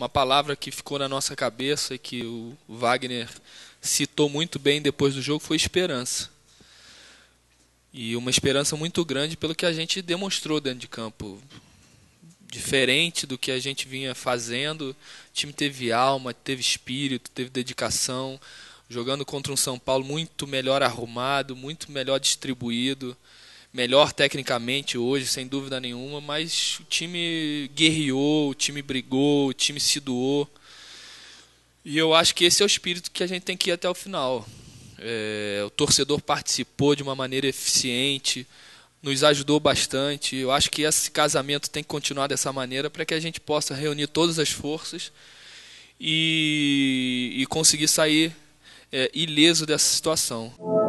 uma palavra que ficou na nossa cabeça e que o Wagner citou muito bem depois do jogo foi esperança. E uma esperança muito grande pelo que a gente demonstrou dentro de campo. Diferente do que a gente vinha fazendo, o time teve alma, teve espírito, teve dedicação, jogando contra um São Paulo muito melhor arrumado, muito melhor distribuído melhor tecnicamente hoje, sem dúvida nenhuma, mas o time guerreou, o time brigou, o time se doou. E eu acho que esse é o espírito que a gente tem que ir até o final. É, o torcedor participou de uma maneira eficiente, nos ajudou bastante. Eu acho que esse casamento tem que continuar dessa maneira para que a gente possa reunir todas as forças e, e conseguir sair é, ileso dessa situação.